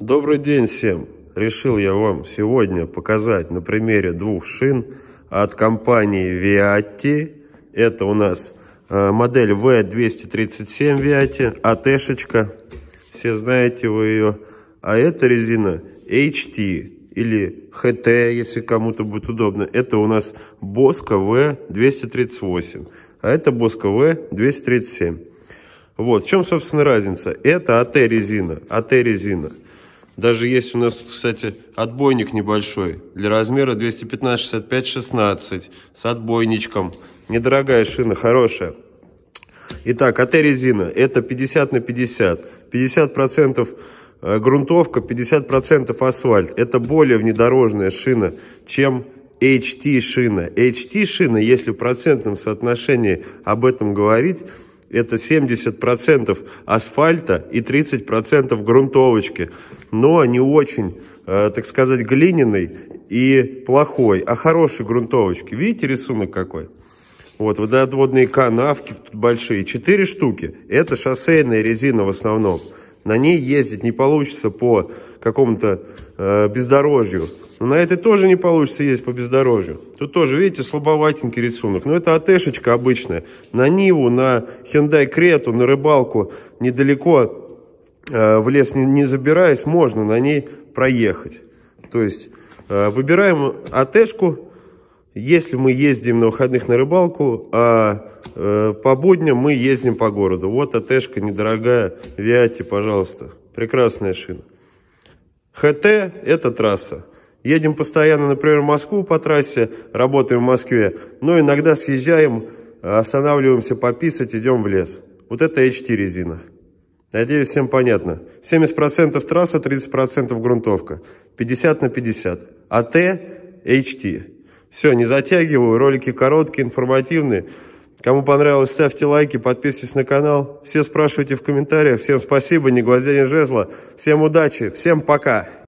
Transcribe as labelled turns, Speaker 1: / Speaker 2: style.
Speaker 1: Добрый день всем! Решил я вам сегодня показать на примере двух шин от компании Viatti. Это у нас э, модель V237 Viatti, АТ-шечка. Все знаете вы ее. А это резина HT или HT, если кому-то будет удобно. Это у нас Bosco V238, а это Bosco V237. Вот, в чем, собственно, разница? Это АТ-резина, АТ-резина. Даже есть у нас кстати, отбойник небольшой. Для размера 215-65-16 с отбойничком. Недорогая шина, хорошая. Итак, АТ резина. Это 50 на 50. 50% э, грунтовка, 50% процентов асфальт. Это более внедорожная шина, чем HT-шина. HT-шина, если в процентном соотношении об этом говорить, это 70% асфальта и 30% грунтовочки, но не очень, э, так сказать, глиняной и плохой, а хорошей грунтовочки. Видите рисунок какой? Вот, водоотводные канавки тут большие, 4 штуки. Это шоссейная резина в основном. На ней ездить не получится по какому-то э, бездорожью. Но на этой тоже не получится ездить по бездорожью. Тут тоже, видите, слабоватенький рисунок. Но это АТшечка обычная. На Ниву, на Hyundai Крету, на рыбалку недалеко э, в лес не, не забираясь, можно на ней проехать. То есть э, выбираем АТшку, если мы ездим на выходных на рыбалку, а э, по будням мы ездим по городу. Вот АТшка недорогая, Виати, пожалуйста. Прекрасная шина. ХТ – это трасса. Едем постоянно, например, в Москву по трассе, работаем в Москве, но иногда съезжаем, э, останавливаемся пописать, идем в лес. Вот это H4 резина. Надеюсь, всем понятно. 70% трасса, 30% грунтовка. 50 на 50. АТ, HT. Все, не затягиваю, ролики короткие, информативные. Кому понравилось, ставьте лайки, подписывайтесь на канал. Все спрашивайте в комментариях. Всем спасибо, не гвоздя, не жезла. Всем удачи, всем пока.